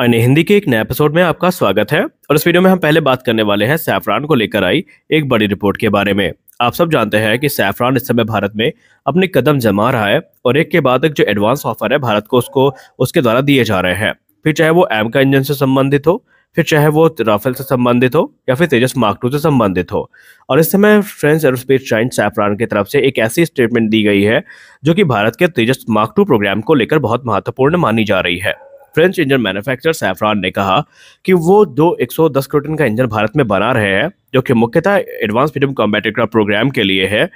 अन्य हिंदी के एक नए एपिसोड में आपका स्वागत है और इस वीडियो में हम पहले बात करने वाले हैं सैफरान को लेकर आई एक बड़ी रिपोर्ट के बारे में आप सब जानते हैं कि सैफरान इस समय भारत में अपने कदम जमा रहा है और एक के बाद एक जो एडवांस ऑफर है भारत को उसको उसके द्वारा दिए जा रहे हैं फिर चाहे वो एम का इंजन से संबंधित हो फिर चाहे वो राफेल से संबंधित हो या फिर तेजस मार्क टू से संबंधित हो और इस समय फ्रेंच एरोस्पेस जाइंट सैफरान की तरफ से एक ऐसी स्टेटमेंट दी गई है जो कि भारत के तेजस मार्क टू प्रोग्राम को लेकर बहुत महत्वपूर्ण मानी जा रही है फ्रेंच इंजन मैन्युफैक्चर सैफरान ने कहा कि वो दो दस क्रोटन का इंजन भारत में बना रहे हैं जो कि मुख्यतः advance freedom combat aircraft programme के लिए है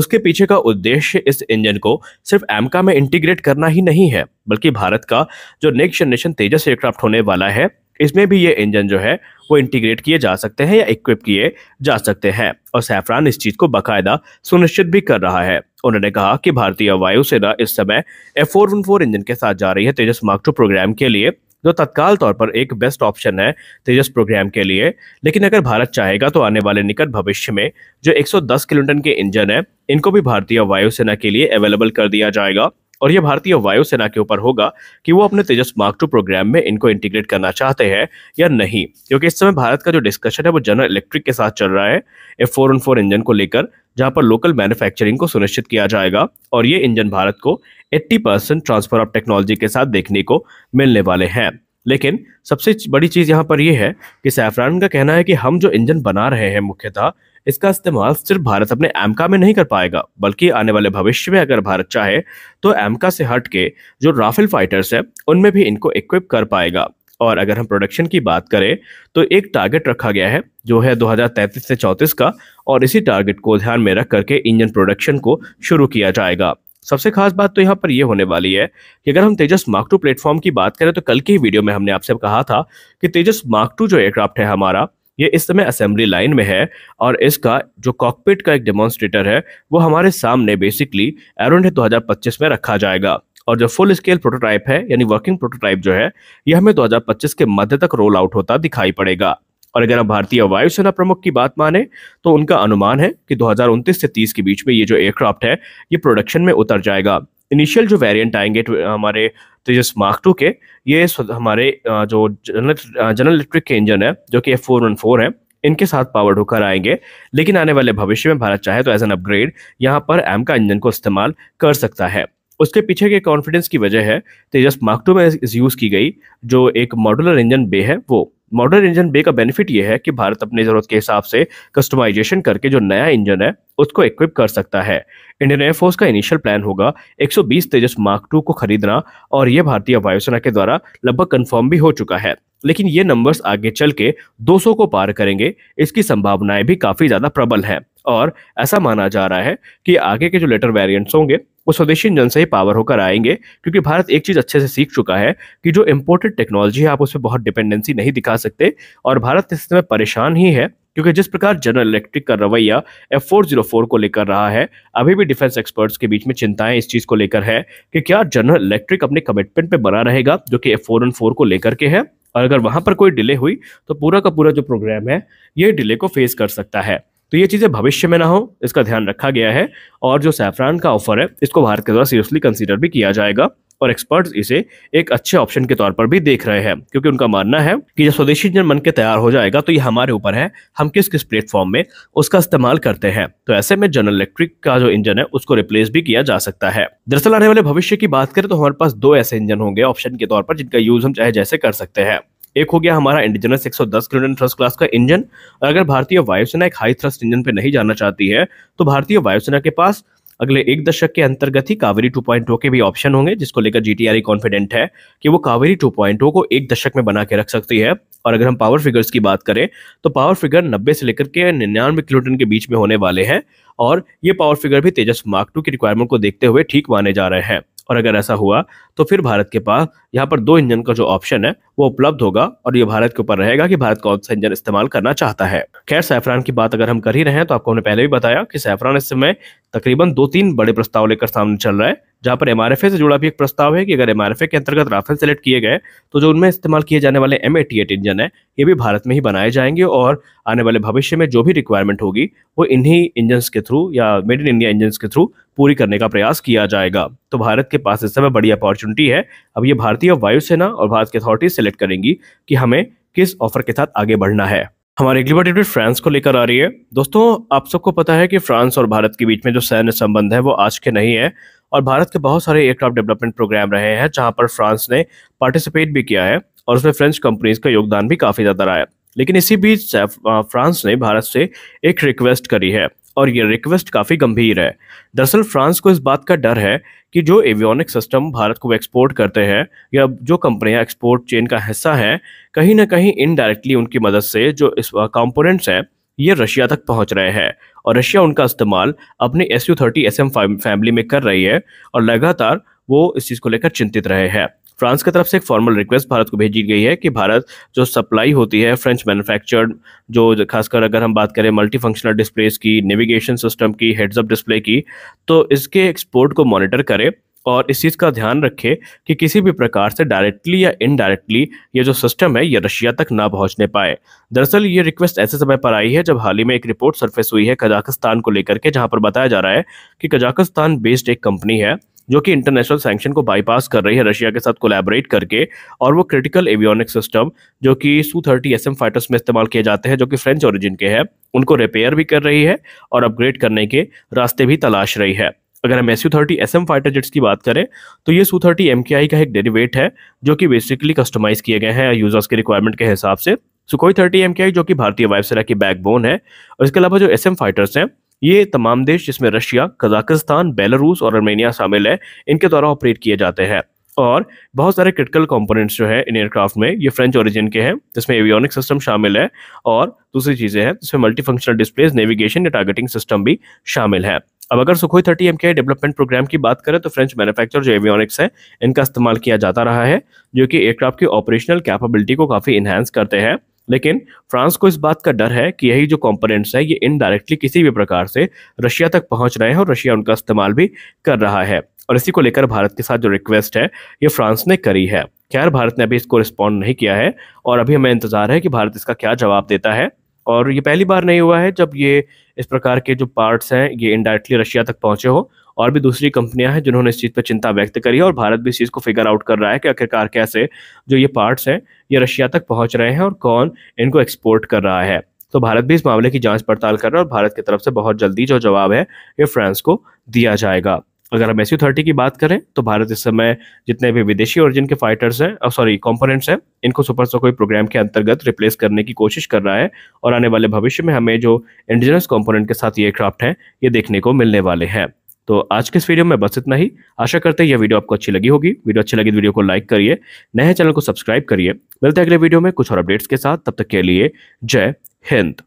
उसके पीछे का उद्देश्य इस इंजन को सिर्फ एमका में इंटीग्रेट करना ही नहीं है बल्कि भारत का जो नेक्स्ट जनरेशन तेजस एयरक्राफ्ट होने वाला है इसमें भी ये इंजन जो है वो इंटीग्रेट किए जा सकते हैं या इक्विप किए जा सकते हैं और सैफरान इस चीज़ को बाकायदा सुनिश्चित भी कर रहा है उन्होंने कहा कि भारतीय वायुसेना इस समय एफ फोर इंजन के साथ जा रही है तेजस मार्क टू प्रोग्राम के लिए जो तत्काल तौर पर एक बेस्ट ऑप्शन है तेजस प्रोग्राम के लिए लेकिन अगर भारत चाहेगा तो आने वाले निकट भविष्य में जो 110 किलोटन के इंजन है इनको भी भारतीय वायुसेना के लिए अवेलेबल कर दिया जाएगा और यह भारतीय वायुसेना के ऊपर होगा कि वो अपने तेजस मार्क टू प्रोग्राम में इनको इंटीग्रेट करना चाहते हैं या नहीं क्योंकि इस समय भारत का जो डिस्कशन है वो जनरल इलेक्ट्रिक के साथ चल रहा है एफ फोर इंजन को लेकर जहां पर लोकल मैन्युफैक्चरिंग को सुनिश्चित किया जाएगा और ये इंजन भारत को 80 परसेंट ट्रांसफर ऑफ टेक्नोलॉजी के साथ देखने को मिलने वाले हैं लेकिन सबसे बड़ी चीज़ यहाँ पर यह है कि सैफरान का कहना है कि हम जो इंजन बना रहे हैं मुख्यतः इसका इस्तेमाल सिर्फ भारत अपने एमका में नहीं कर पाएगा बल्कि आने वाले भविष्य में अगर भारत चाहे तो एमका से हट के जो राफेल फाइटर्स है उनमें भी इनको इक्विप कर पाएगा और अगर हम प्रोडक्शन की बात करें तो एक टारगेट रखा गया है जो है 2033 से 34 का और इसी टारगेट को ध्यान में रख करके इंजन प्रोडक्शन को शुरू किया जाएगा सबसे खास बात तो यहाँ पर यह होने वाली है कि अगर हम तेजस मार्क टू प्लेटफॉर्म की बात करें तो कल की वीडियो में हमने आपसे कहा था कि तेजस मार्क टू जो एयरक्राफ्ट है हमारा ये इस समय असेंबली लाइन में है और इसका जो कॉकपिट का एक डेमोन्स्ट्रेटर है वो हमारे सामने बेसिकली एरोनेट 2025 में रखा जाएगा और जो फुल स्केल प्रोटोटाइप है यानी वर्किंग प्रोटोटाइप जो है यह हमें 2025 के मध्य तक रोल आउट होता दिखाई पड़ेगा और अगर हम भारतीय वायुसेना प्रमुख की बात माने तो उनका अनुमान है कि दो से तीस के बीच में ये जो एयरक्राफ्ट है ये प्रोडक्शन में उतर जाएगा इनिशियल जो वेरिएंट आएंगे तो हमारे तेजस मार्क टू के ये हमारे जो जनरल जनरल इलेक्ट्रिक के इंजन है जो कि एफ फोर वन फोर है इनके साथ पावर होकर आएंगे लेकिन आने वाले भविष्य में भारत चाहे तो एज एन अपग्रेड यहाँ पर एम का इंजन को इस्तेमाल कर सकता है उसके पीछे के कॉन्फिडेंस की वजह है तेजस मार्क टू में यूज़ की गई जो एक मॉडुलर इंजन बे है वो मॉडर्न इंजन बे का बेनिफिट ये है कि भारत अपनी जरूरत के हिसाब से कस्टमाइजेशन करके जो नया इंजन है उसको इक्विप कर सकता है इंडियन एयरफोर्स का इनिशियल प्लान होगा 120 तेजस मार्क टू को खरीदना और ये भारतीय वायुसेना के द्वारा लगभग कंफर्म भी हो चुका है लेकिन ये नंबर्स आगे चल के 200 को पार करेंगे इसकी संभावनाएं भी काफ़ी ज़्यादा प्रबल हैं और ऐसा माना जा रहा है कि आगे के जो लेटर वेरिएंट्स होंगे वो स्वदेशी इंजन से ही पावर होकर आएंगे क्योंकि भारत एक चीज़ अच्छे से सीख चुका है कि जो इम्पोर्टेड टेक्नोलॉजी है आप उस पर बहुत डिपेंडेंसी नहीं दिखा सकते और भारत इस समय परेशान ही है क्योंकि जिस प्रकार जनरल इलेक्ट्रिक का रवैया एफ फोर जीरो फोर को लेकर रहा है अभी भी डिफेंस एक्सपर्ट्स के बीच में चिंताएं इस चीज़ को लेकर है कि क्या जनरल इलेक्ट्रिक अपने कमिटमेंट पे बना रहेगा जो कि एफ फोर एन फोर को लेकर के है और अगर वहां पर कोई डिले हुई तो पूरा का पूरा जो प्रोग्राम है ये डिले को फेस कर सकता है तो ये चीज़ें भविष्य में ना हो इसका ध्यान रखा गया है और जो सैफरान का ऑफर है इसको भारत के द्वारा सीरियसली कंसिडर भी किया जाएगा और एक्सपर्ट्स इसे एक अच्छे ऑप्शन के तौर पर भी देख रहे हैं क्योंकि उनका मानना है कि जब स्वदेशी इंजन बन के तैयार हो जाएगा तो ये हमारे ऊपर है हम किस किस प्लेटफॉर्म में उसका इस्तेमाल करते हैं तो ऐसे में जनरल इलेक्ट्रिक का जो इंजन है उसको रिप्लेस भी किया जा सकता है दरअसल आने वाले भविष्य की बात करें तो हमारे पास दो ऐसे इंजन होंगे ऑप्शन के तौर पर जिनका यूज हम चाहे जैसे कर सकते हैं एक हो गया हमारा इंडिजिनस 110 किलोटन थ्रस्ट क्लास का इंजन और अगर भारतीय वायुसेना एक हाई थ्रस्ट इंजन पे नहीं जाना चाहती है तो भारतीय वायुसेना के पास अगले एक दशक के अंतर्गत ही कावेरी 2.0 के भी ऑप्शन होंगे जिसको लेकर जीटीआरई कॉन्फिडेंट e है कि वो कावेरी 2.0 को एक दशक में बना के रख सकती है और अगर हम पावर फिगर्स की बात करें तो पावर फिगर 90 से लेकर के निन्यानवे किलोटन के बीच में होने वाले हैं और ये पावर फिगर भी तेजस मार्क टू की रिक्वायरमेंट को देखते हुए ठीक माने जा रहे हैं और अगर ऐसा हुआ तो फिर भारत के पास यहाँ पर दो इंजन का जो ऑप्शन है वो उपलब्ध होगा और ये भारत के ऊपर रहेगा कि भारत कौन सा इंजन इस्तेमाल करना चाहता है खैर सैफरान की बात अगर हम कर ही रहे हैं तो आपको हमने पहले भी बताया कि सैफरान इस समय तकरीबन दो तीन बड़े प्रस्ताव लेकर सामने चल रहा है जहां पर एम से जुड़ा भी एक प्रस्ताव है कि अगर एम के अंतर्गत राफेल सेलेक्ट किए गए तो जो उनमें इस्तेमाल किए जाने वाले एम इंजन है ये भी भारत में ही बनाए जाएंगे और आने वाले भविष्य में जो भी रिक्वायरमेंट होगी वो इन्हीं इंजन के थ्रू या मेड इन इंडिया इंजन के थ्रू पूरी करने का प्रयास किया जाएगा तो भारत के पास इस समय बड़ी अपॉर्चुनिटी है अब ये भारतीय वायुसेना और भारत की अथॉरिटी सेलेक्ट करेंगी कि हमें किस ऑफर के साथ आगे बढ़ना है हमारी अगली बार फ्रांस को लेकर आ रही है दोस्तों आप सबको पता है कि फ्रांस और भारत के बीच में जो सैन्य संबंध है वो आज के नहीं है और भारत के बहुत सारे एयरक्राफ्ट डेवलपमेंट प्रोग्राम रहे हैं जहां पर फ्रांस ने पार्टिसिपेट भी किया है और उसमें फ्रेंच कंपनीज का योगदान भी काफ़ी ज़्यादा रहा है लेकिन इसी बीच फ्रांस ने भारत से एक रिक्वेस्ट करी है और ये रिक्वेस्ट काफ़ी गंभीर है दरअसल फ्रांस को इस बात का डर है कि जो एवियोनिक सिस्टम भारत को एक्सपोर्ट करते हैं या जो कंपनियां एक्सपोर्ट चेन का हिस्सा है कहीं ना कहीं इनडायरेक्टली उनकी मदद से जो इस कॉम्पोनेंट्स हैं ये रशिया तक पहुंच रहे हैं और रशिया उनका इस्तेमाल अपने S U thirty S M family में कर रही है और लगातार वो इस चीज़ को लेकर चिंतित रहे हैं फ्रांस की तरफ से एक फॉर्मल रिक्वेस्ट भारत को भेजी गई है कि भारत जो सप्लाई होती है फ्रेंच मैन्युफैक्चर्ड जो खासकर अगर हम बात करें मल्टी फंक्शनल डिस्प्लेस की नेविगेशन सिस्टम की हेड्सअप डिस्प्ले की तो इसके एक्सपोर्ट को मॉनिटर करे और इस चीज़ का ध्यान रखें कि किसी भी प्रकार से डायरेक्टली या इनडायरेक्टली ये जो सिस्टम है ये रशिया तक ना पहुंचने पाए दरअसल ये रिक्वेस्ट ऐसे समय पर आई है जब हाल ही में एक रिपोर्ट सरफेस हुई है कजाकिस्तान को लेकर के जहां पर बताया जा रहा है कि कजाकिस्तान बेस्ड एक कंपनी है जो कि इंटरनेशनल सैंक्शन को बाईपास कर रही है रशिया के साथ कोलैबोरेट करके और वो क्रिटिकल एवियोनिक सिस्टम जो कि Su thirty S M fighters में इस्तेमाल किए जाते हैं जो कि फ्रेंच ओरिजिन के हैं उनको रिपेयर भी कर रही है और अपग्रेड करने के रास्ते भी तलाश रही है अगर हम S U thirty S M fighter jets की बात करें तो ये सू थर्टी एम के आई का एक डेरीवेट है जो कि बेसिकली कस्टमाइज किए गए हैं यूजर्स के रिक्वायरमेंट के हिसाब से सुखोई थर्टी एम के आई जो कि भारतीय वायुसेना की बैकबोन है और इसके अलावा जो एस एम फाइटर्स हैं ये तमाम देश जिसमें रशिया कजाकिस्तान बेलारूस और अर्मेनिया शामिल है इनके द्वारा ऑपरेट किए जाते हैं और बहुत सारे क्रिटिकल कंपोनेंट्स जो है इन एयरक्राफ्ट में ये फ्रेंच ओरिजिन के हैं जिसमें एवियोनिक सिस्टम शामिल है और दूसरी चीज़ें हैं जिसमें मल्टी फंक्शनल नेविगेशन या टारगेटिंग सिस्टम भी शामिल है अब अगर सुखोई थर्टी एम के डेवलपमेंट प्रोग्राम की बात करें तो फ्रेंच मैन्युफैक्चर जो एवियोनिक्स है इनका इस्तेमाल किया जाता रहा है जो कि एयरक्राफ्ट की ऑपरेशनल कैपेबिलिटी को काफ़ी इन्हेंस करते हैं लेकिन फ्रांस को इस बात का डर है कि यही जो कॉम्पोनेंट्स है ये इनडायरेक्टली किसी भी प्रकार से रशिया तक पहुंच रहे हैं और रशिया उनका इस्तेमाल भी कर रहा है और इसी को लेकर भारत के साथ जो रिक्वेस्ट है ये फ्रांस ने करी है खैर भारत ने अभी इसको रिस्पॉन्ड नहीं किया है और अभी हमें इंतजार है कि भारत इसका क्या जवाब देता है और ये पहली बार नहीं हुआ है जब ये इस प्रकार के जो पार्ट्स हैं ये इनडायरेक्टली रशिया तक पहुंचे हो और भी दूसरी कंपनियां हैं जिन्होंने इस चीज़ पर चिंता व्यक्त करी है और भारत भी इस चीज़ को फिगर आउट कर रहा है कि आखिरकार कैसे जो ये पार्ट्स हैं ये रशिया तक पहुँच रहे हैं और कौन इनको एक्सपोर्ट कर रहा है तो भारत भी इस मामले की जाँच पड़ताल कर रहा है और भारत की तरफ से बहुत जल्दी जो जवाब है ये फ्रांस को दिया जाएगा अगर हम एस थर्टी की बात करें तो भारत इस समय जितने भी विदेशी ओरिजिन के फाइटर्स हैं सॉरी कॉम्पोनेंट्स हैं इनको सुपर सोकोई प्रोग्राम के अंतर्गत रिप्लेस करने की कोशिश कर रहा है और आने वाले भविष्य में हमें जो इंडिजिनस कॉम्पोनेंट के साथ ये एयरक्राफ्ट हैं ये देखने को मिलने वाले हैं तो आज के इस वीडियो में बस इतना ही आशा करते हैं यह वीडियो आपको अच्छी लगी होगी वीडियो अच्छी लगी तो वीडियो को लाइक करिए नए चैनल को सब्सक्राइब करिए मिलते हैं अगले वीडियो में कुछ और अपडेट्स के साथ तब तक के लिए जय हिंद